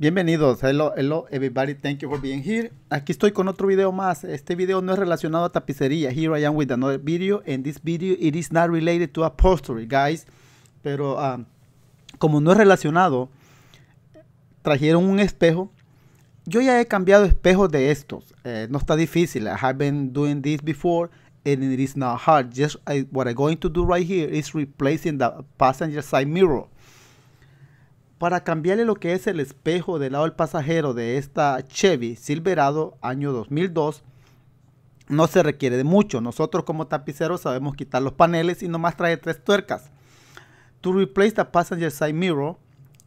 Bienvenidos, hello, hello everybody, thank you for being here. Aquí estoy con otro video más. Este video no es relacionado a tapicería. Here I am with another video. In this video, it is not related to upholstery, guys. Pero um, como no es relacionado, trajeron un espejo. Yo ya he cambiado espejos de estos. Eh, no está difícil. I have been doing this before and it is not hard. Just what I'm going to do right here is replacing the passenger side mirror para cambiarle lo que es el espejo del lado del pasajero de esta Chevy Silverado año 2002 no se requiere de mucho. Nosotros como tapiceros sabemos quitar los paneles y nomás trae tres tuercas. To replace the passenger side mirror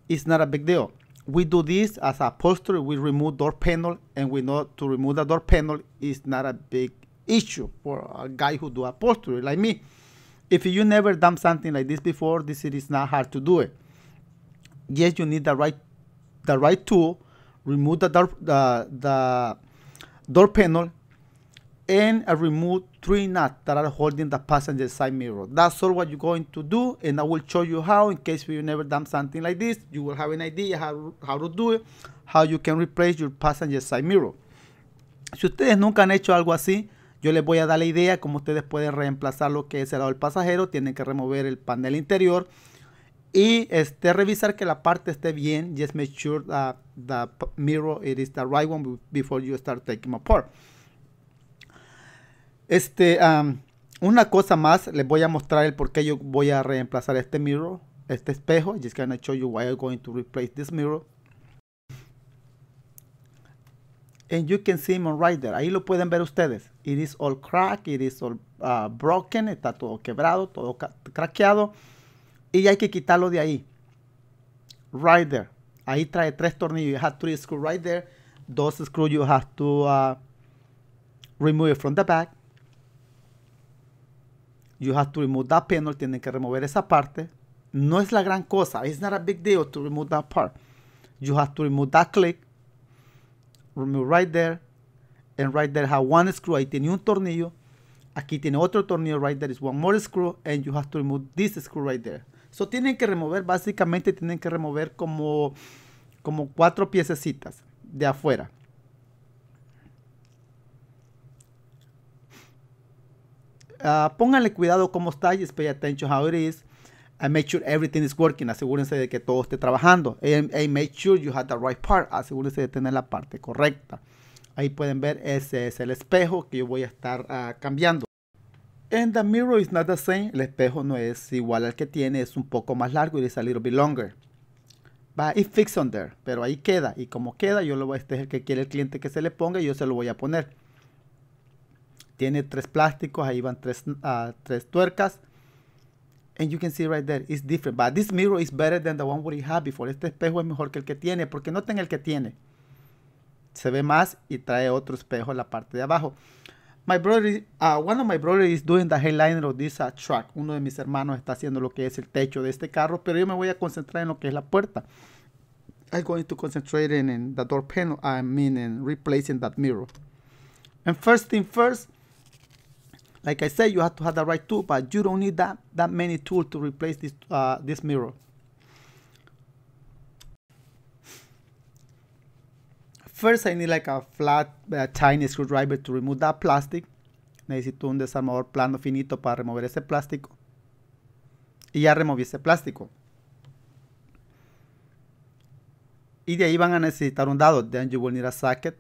is not a big deal. We do this as a poster. We remove door panel and we know to remove the door panel is not a big issue for a guy who do upholstery like me. If you never done something like this before, this is not hard to do it yes, you need the right the right tool. Remove the door, the, door panel and uh, remove three nuts that are holding the passenger side mirror. That's all what you're going to do and I will show you how in case you never done something like this. You will have an idea how, how to do it, how you can replace your passenger side mirror. Si ustedes nunca han hecho algo así, yo les voy a dar la idea cómo ustedes pueden reemplazar lo que es el lado del pasajero. Tienen que remover el panel interior y este, revisar que la parte esté bien. Just make sure that the mirror it is the right one before you start taking em apart. Este, una cosa más, les voy a mostrar el por qué yo voy a reemplazar este mirror, este espejo. Just gonna show you why I'm going to replace this mirror. And you can see him right there. Ahí lo pueden ver ustedes. It is all cracked, it is all ah, broken, está todo quebrado, todo craqueado. Y hay que quitarlo de ahí. Right there. Ahí trae tres tornillos. You have three screws right there. Dos screws you have to uh, remove it from the back. You have to remove that panel. Tienen que remover esa parte. No es la gran cosa. It's not a big deal to remove that part. You have to remove that click. Remove right there. And right there have one screw. Ahí tiene un tornillo. Aquí tiene otro tornillo right there. Is one more screw. And you have to remove this screw right there eso tienen que remover, básicamente tienen que remover como, como cuatro piececitas de afuera. Ah, pónganle cuidado cómo está, y pay attention how it is. make sure everything is working. Asegúrense de que todo esté trabajando. And, make sure you have the right part. Asegúrense de tener la parte correcta. Ahí pueden ver, ese es el espejo que yo voy a estar ah, cambiando. And mirror is not the El espejo no es igual al que tiene, es un poco más largo y es a little bit longer. Va y fix on there, pero ahí queda. Y como queda, yo lo voy, a este es el que quiere el cliente que se le ponga y yo se lo voy a poner. Tiene tres plásticos, ahí van ah, tres, tuercas. And you can see right there, it's different. But this mirror is better than the one we had before. Este espejo es mejor que el que tiene, porque no tenga el que tiene. Se ve más y trae otro espejo en la parte de abajo. My brother, uh, one of my brother is doing the headliner of this uh, truck. Uno de mis hermanos está haciendo lo que es el techo de este carro, pero yo me voy a concentrar en lo que es la puerta. I'm going to concentrate in, in the door panel. I mean, in replacing that mirror. And first thing first, like I said, you have to have the right tool, but you don't need that that many tools to replace this uh, this mirror. First, I need a flat, tiny screwdriver to remove that plastic. Necesito un desarmador plano finito para remover ese plástico. Y ya removí ese plástico. Y de ahí van a necesitar un dado. Then you will a socket.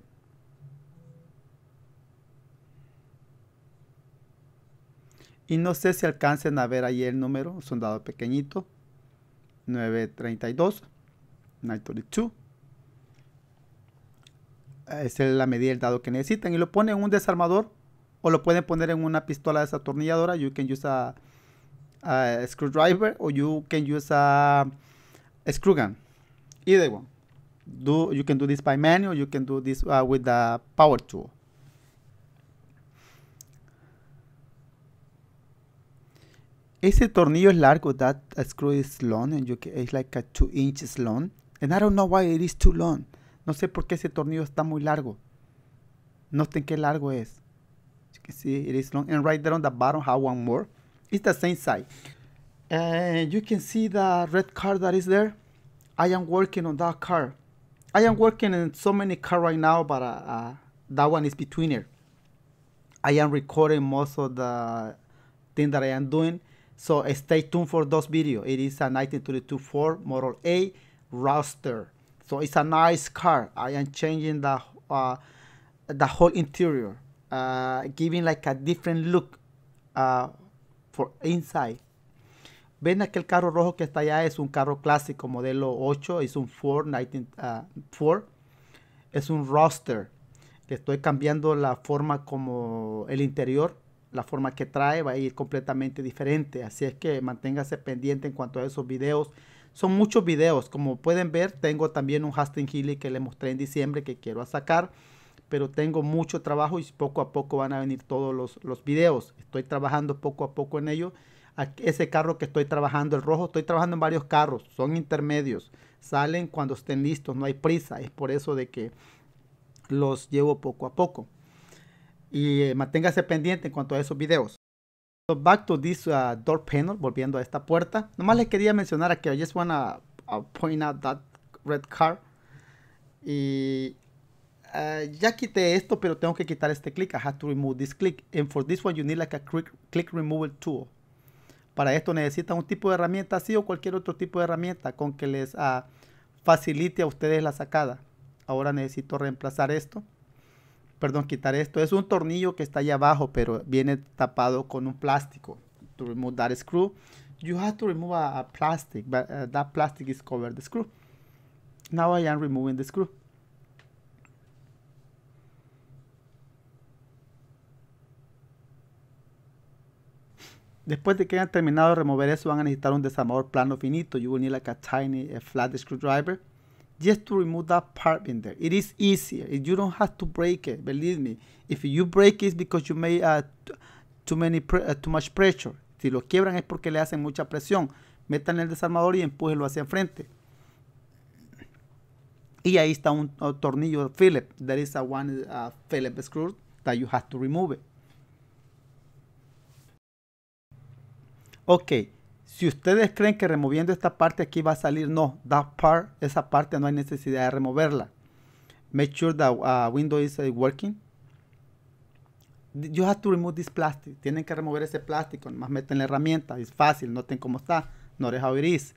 Y no sé si alcancen a ver ahí el número. Es un dado pequeñito. 932. 932. Eh, es la medida del dado que necesitan y lo ponen en un desarmador o lo pueden poner en una pistola desatornilladora. You can use a, screwdriver or you can use a, screw gun. Either one. Do, you can do this by manual, you can do this uh, with the power tool. Ese tornillo es largo, that screw is long, and you can, it's like a 2 inches long. And I don't know why it is too long. No sé por qué ese tornillo está muy largo. sé qué largo es. You can see it is long. And right there on the bottom, have one more. It's the same side. And eh, you can see the red car that is there. I am working on that car. I am working in so many car right now, but uh, uh, that one is between here. I am recording most of the thing that I am doing. So stay tuned for those video. It is a 1922 Ford Model A Roster. So it's a nice car. I am changing the uh, whole interior, uh, giving like a different look uh, for inside. Ven aquel carro rojo que está allá es un carro clásico modelo 8, es un Ford 19, Ford, es un roster. estoy cambiando la forma como el interior, la forma que trae va a ir completamente diferente. Así es que manténgase pendiente en cuanto a esos videos. Son muchos videos. Como pueden ver, tengo también un Hasting Healy que le mostré en diciembre que quiero sacar. Pero tengo mucho trabajo y poco a poco van a venir todos los, videos. Estoy trabajando poco a poco en ello. ese carro que estoy trabajando, el rojo, estoy trabajando en varios carros. Son intermedios. Salen cuando estén listos. No hay prisa. Es por eso de que los llevo poco a poco. Y eh, manténgase pendiente en cuanto a esos videos back to this door panel, volviendo a esta puerta. Nomás les quería mencionar que I just want to uh, point out that red car. Y uh, ya quité esto, pero tengo que quitar este click. I have to remove this click. And for this one you need like a click, removal tool. Para esto necesitan un tipo de herramienta así o cualquier otro tipo de herramienta con que les uh, facilite a ustedes la sacada. Ahora necesito reemplazar esto perdón, quitar esto. Es un tornillo que está allá abajo, pero viene tapado con un plástico. To remove that screw, you have to remove a, plastic, but uh, that plastic is covered the screw. Now I am removing the screw. Después de que hayan terminado de remover eso, van a necesitar un desarmador plano finito. You will need like a tiny uh, flat screwdriver just to remove that part in there. It is easier. You don't have to break it. Believe me. If you break it because you may uh, too many uh, too much pressure. Si lo quiebran es porque le hacen mucha presión. Metan el desarmador y empújelo hacia enfrente. Y ahí está un, uh, tornillo Phillips. There is a one uh, Phillips screw that you have to remove it. Okay. Si ustedes creen que removiendo esta parte aquí va a salir, no, that part, esa parte no hay necesidad de removerla. Make sure that windows uh, window is uh, working. You have to remove this plastic. Tienen que remover ese plástico. más meten la herramienta. Es fácil. Noten cómo está. no how it is.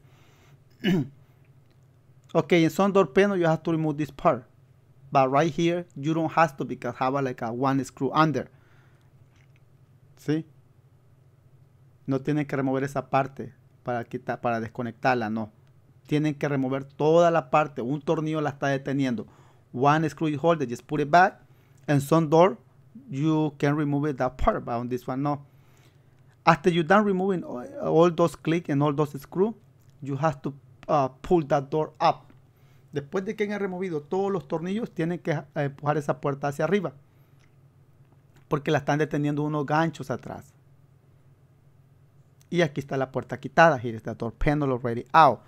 okay, in some door panel, you have to remove this part. But right here, you don't have to because have like a one screw under. See? No tienen que remover esa parte para, quitar, para desconectarla, no. Tienen que remover toda la parte. Un tornillo la está deteniendo. One screw holder, just put it back. And some door, you can remove that part, but on this one, no. After you're done removing all those click and all those screw, you have to uh, pull that door up. Después de que hayan removido todos los tornillos, tienen que eh, empujar esa puerta hacia arriba. Porque la están deteniendo unos ganchos atrás. Y aquí está la puerta quitada. Here is the door panel already out.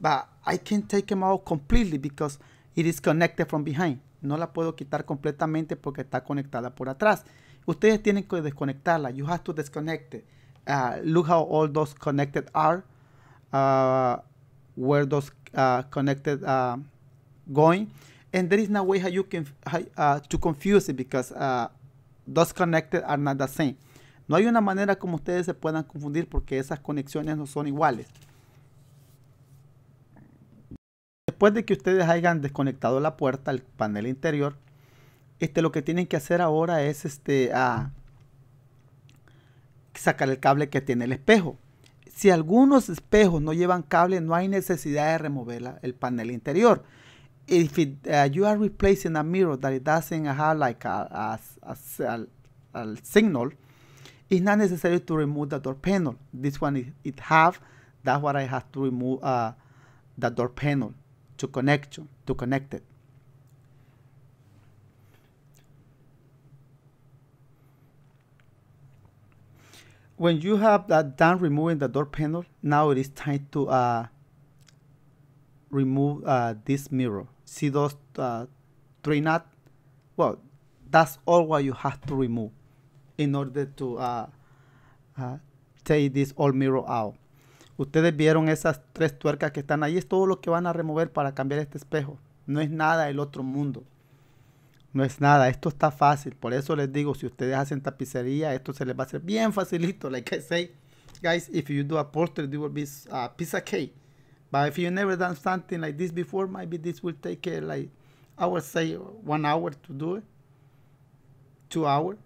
But I can't take them out completely because it is connected from behind. No la puedo quitar completamente porque está conectada por atrás. Ustedes tienen que desconectarla. You have to disconnect it. Uh, look how all those connected are. Uh, where those uh, connected uh, going. And there is no way how you can to confuse it because those connected are not the same. No hay una manera como ustedes se puedan confundir porque esas conexiones no son iguales. Después de que ustedes hayan desconectado la puerta, el panel interior, este, lo que tienen que hacer ahora es este, ah, sacar el cable que tiene el espejo. Si algunos espejos no llevan cable, no hay necesidad de remover el panel interior. If uh, you are replacing a mirror that it doesn't have like a signal, It's not necessary to remove the door panel. This one is it have. That's what I have to remove uh, the door panel to connection to connect it. When you have that done removing the door panel, now it is time to uh, remove uh, this mirror. See those uh, three nut? Well, that's all what you have to remove. in order to uh, uh, take this old mirror out. Ustedes vieron esas tres tuercas que están ahí, es todo lo que van a remover para cambiar este espejo. No es nada el otro mundo. No es nada, esto está fácil. Por eso les digo, si ustedes hacen tapicería, esto se les va a hacer bien facilito. Like I say, guys, if you do a poster, it will be a uh, piece cake. But if you never done something like this before, maybe this will take like I would say one hour to do it, two hours.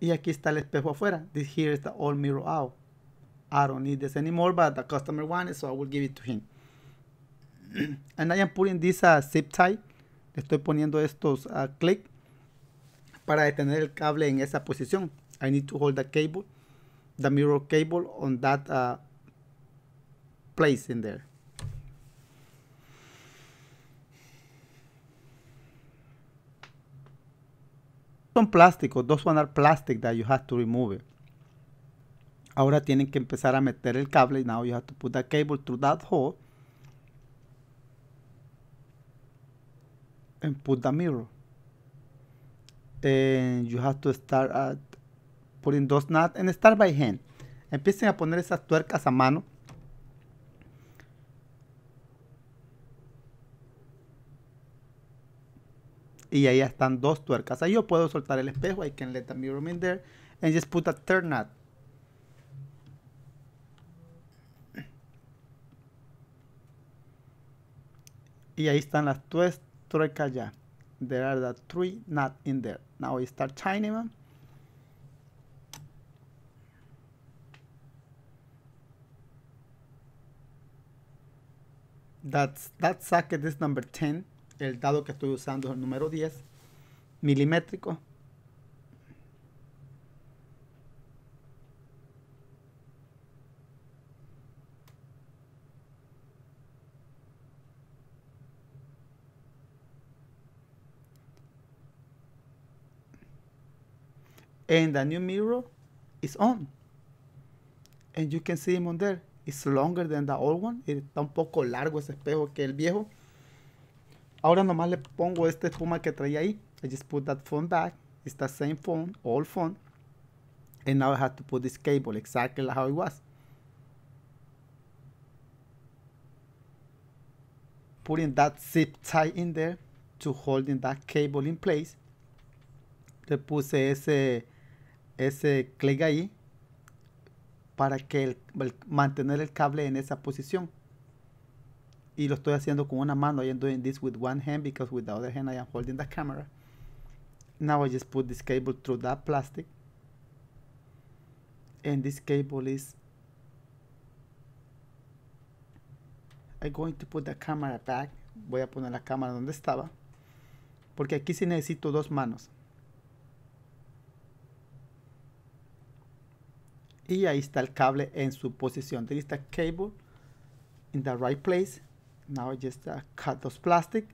Y aquí está el espejo afuera. This here is the old mirror out. I don't need this anymore, but the customer wants it, so I will give it to him. and I am putting this uh, zip tie. Le estoy poniendo estos uh, click para detener el cable en esa posición. I need to hold the cable, the mirror cable on that uh, place in there. son dos those one are plastic that you have to remove it. Ahora tienen que empezar a meter el cable. Now you have to put the cable through that hole. And put the mirror. And you have to start at putting those nuts and start by hand. Empiecen a poner esas tuercas a mano. y ahí están dos tuercas. Ahí yo puedo soltar el espejo, I can let the mirror in there, and just put a third nut. Y ahí están las tres tuercas ya. There are the three nut in there. Now I start chaining one That's that socket is number 10. El dado que estoy usando es el número 10, milimétrico. and the new mirror is on. And you can see him on there. It's longer than the old one. Está un poco largo ese espejo que el viejo. Ahora nomás le pongo este espuma que traía ahí. I just put that phone back. It's the same phone, old phone. And now I have to put this cable exactly like how it was. Putting that zip tie in there to holding that cable in place. Le puse ese, ese clip ahí para que el, mantener el cable en esa posición y lo estoy haciendo con una mano. I am doing this with one hand because with the other hand I am holding the camera. Now I just put this cable through that plastic. And this cable is... I'm going to put the camera back. Voy a poner la cámara donde estaba. Porque aquí sí necesito dos manos. Y ahí está el cable en su posición. There is cable in the right place now just uh, cut those plastic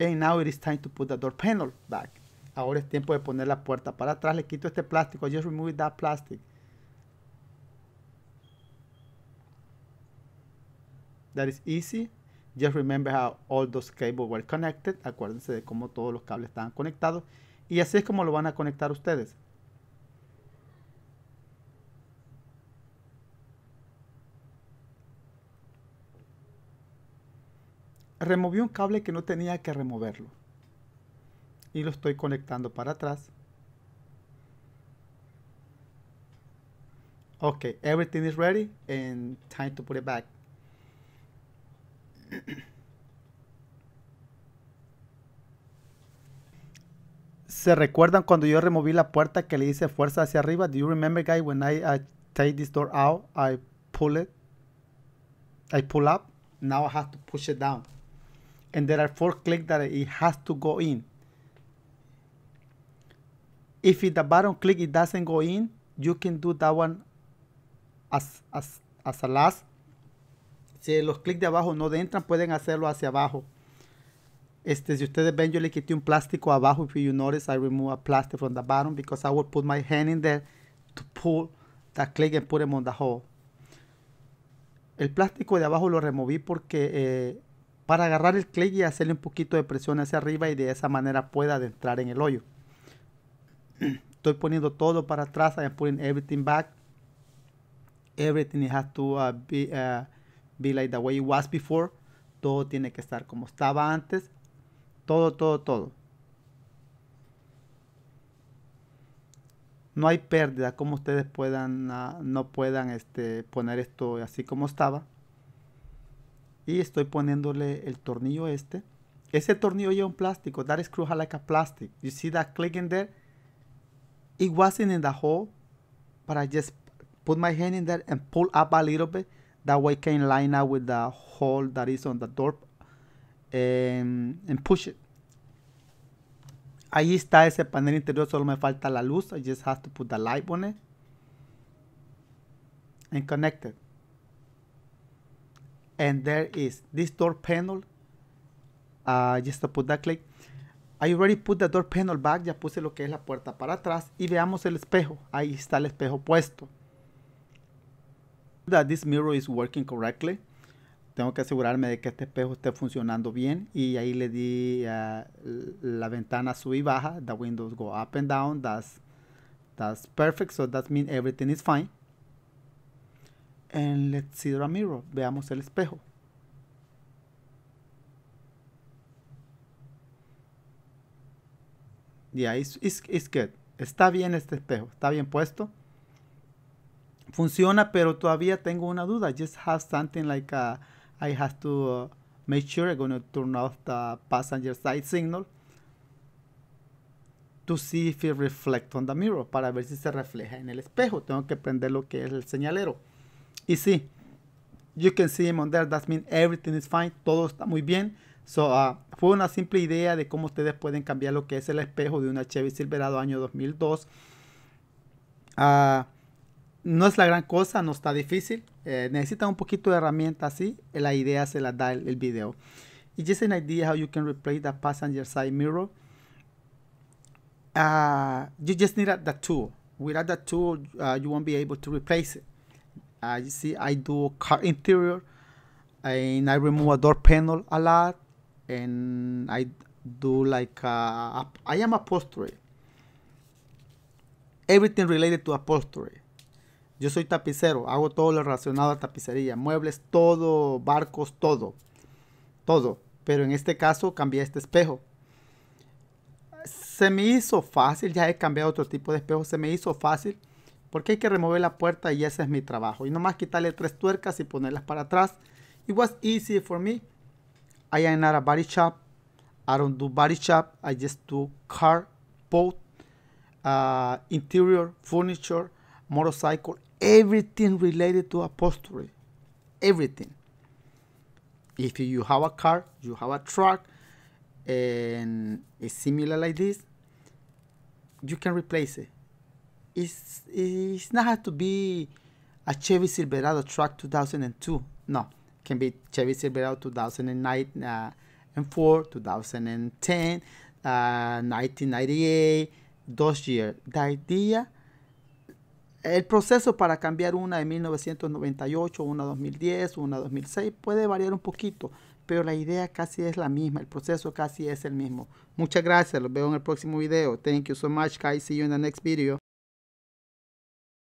and now it is time to put the door panel back ahora es tiempo de poner la puerta para atrás le quito este plástico I just remove that plastic that is easy just remember how all those cables were connected acuérdense de cómo todos los cables estaban conectados y así es como lo van a conectar ustedes removí un cable que no tenía que removerlo. Y lo estoy conectando para atrás. Ok, everything is ready and time to put it back. ¿Se recuerdan cuando yo removí la puerta que le hice fuerza hacia arriba? Do you remember, guy when I, I uh, take this door out, I pull it, I pull up, now I have to push it down and there are four clicks that it has to go in. If the bottom click it doesn't go in, you can do that one as, as, as a last. Si los clics de abajo no entran, pueden hacerlo hacia abajo. Este, si ustedes ven, yo le quité un plástico abajo. If you notice, I remove a plastic from the bottom because I will put my hand in there to pull that click and put it on the hole. El plástico de abajo lo removí porque eh, para agarrar el clic y hacerle un poquito de presión hacia arriba y de esa manera pueda adentrar en el hoyo. Estoy poniendo todo para atrás. I'm putting everything back. Everything has to uh, uh, be, like the way it was before. Todo tiene que estar como estaba antes. Todo, todo, todo. No hay pérdida, como ustedes puedan, uh, no puedan este, poner esto así como estaba y estoy poniéndole el tornillo este. Ese tornillo es un plástico. That screw has like a plastic. You see that click in there? It wasn't in the hole, but I just put my hand in there and pull up a little bit. That way can line up with the hole that is on the door and, um, and push it. Ahí está ese panel interior, solo me falta la luz. I just have to put the light on it and connect it and there is this door panel uh, just to put that click I already put the door panel back ya puse lo que es la puerta para atrás y veamos el espejo ahí está el espejo puesto that this mirror is working correctly tengo que asegurarme de que este espejo esté funcionando bien y ahí le di ah, la ventana sub y baja the windows go up and down that's that's perfect so that means everything is fine en Let's See the Mirror. Veamos el espejo. Yeah, it's, it's, good. Está bien este espejo, está bien puesto. Funciona, pero todavía tengo una duda. Just have something like a, I have to uh, make sure I'm going to turn off the passenger side signal to see if it reflects on the mirror, para ver si se refleja en el espejo. Tengo que prender lo que es el señalero. Y sí, you can see him on there, that means everything is fine, todo está muy bien. So, ah, fue una simple idea de cómo ustedes pueden cambiar lo que es el espejo de una Chevy Silverado año 2002. Ah, no es la gran cosa, no está difícil. Eh, necesita un poquito de herramienta, sí. La idea se la da el, video. It's just an idea how you can replace the passenger side mirror. Ah, you just need the tool. Without that tool, you won't be able to replace it see I do car interior and I remove a door panel a lot and I do like I am upholstery everything related to upholstery yo soy tapicero hago todo lo relacionado a tapicería muebles todo barcos todo todo pero en este caso cambié este espejo se me hizo fácil ya he cambiado otro tipo de espejo se me hizo fácil porque hay que remover la puerta y ese es mi trabajo. Y nomás quitarle tres tuercas y ponerlas para atrás. It was easy for me. I am not a body shop. I don't do body shop. I just do car, boat, uh, interior, furniture, motorcycle, everything related to upholstery. Everything. If you have a car, you have a truck, and it's similar like this, you can replace it it's, it's not to be a Chevy Silverado truck 2002. No, can be Chevy Silverado 2009 uh, 2010, uh, 1998, dos years. La idea, el proceso para cambiar una de 1998, una 2010, una 2006 puede variar un poquito, pero la idea casi es la misma, el proceso casi es el mismo. Muchas gracias, los veo en el próximo video. Thank you so much, guys. See you in the next video.